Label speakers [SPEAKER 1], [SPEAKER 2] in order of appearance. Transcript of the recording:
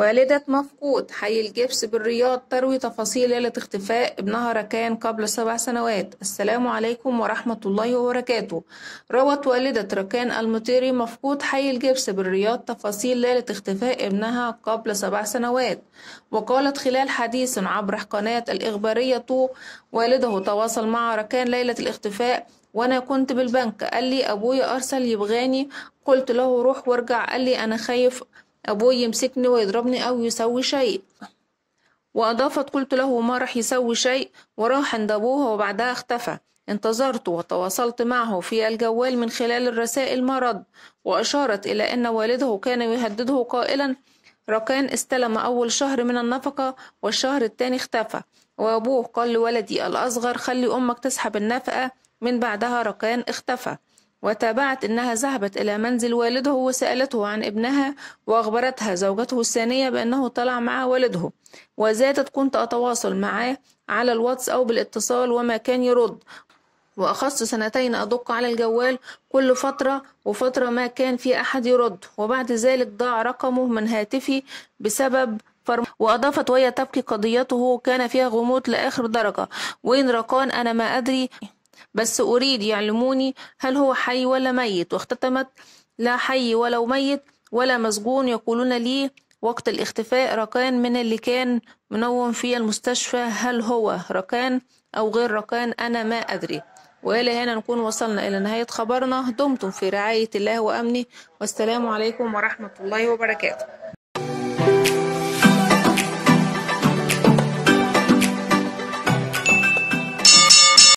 [SPEAKER 1] والدة مفقود حي الجبس بالرياض تروي تفاصيل ليلة اختفاء ابنها ركان قبل سبع سنوات السلام عليكم ورحمة الله وبركاته روت والدة ركان المطيري مفقود حي الجبس بالرياض تفاصيل ليلة اختفاء ابنها قبل سبع سنوات وقالت خلال حديث عبر قناة الإخبارية والده تواصل مع ركان ليلة الاختفاء وانا كنت بالبنك قال لي ابويا ارسل يبغاني قلت له روح وارجع قال لي انا خايف أبوي يمسكني ويضربني أو يسوي شيء وأضافت قلت له ما راح يسوي شيء وراح عند أبوه وبعدها اختفى انتظرت وتواصلت معه في الجوال من خلال الرسائل ما رد وأشارت إلى أن والده كان يهدده قائلا ركان استلم أول شهر من النفقة والشهر التاني اختفى وأبوه قال لولدي الأصغر خلي أمك تسحب النفقة من بعدها ركان اختفى وتابعت أنها ذهبت إلى منزل والده وسألته عن ابنها وأخبرتها زوجته الثانية بأنه طلع مع والده وزادت كنت أتواصل معاه على الواتس أو بالاتصال وما كان يرد وأخص سنتين أدق على الجوال كل فترة وفترة ما كان في أحد يرد وبعد ذلك ضاع رقمه من هاتفي بسبب فرم وأضافت وهي تبكي قضيته كان فيها غموض لآخر درجة وين رقان أنا ما أدري بس أريد يعلموني هل هو حي ولا ميت واختتمت لا حي ولو ميت ولا مسجون يقولون لي وقت الاختفاء ركان من اللي كان منوم في المستشفى هل هو ركان أو غير ركان أنا ما أدري وإلى هنا نكون وصلنا إلى نهاية خبرنا دمتم في رعاية الله وأمنه والسلام عليكم ورحمة الله وبركاته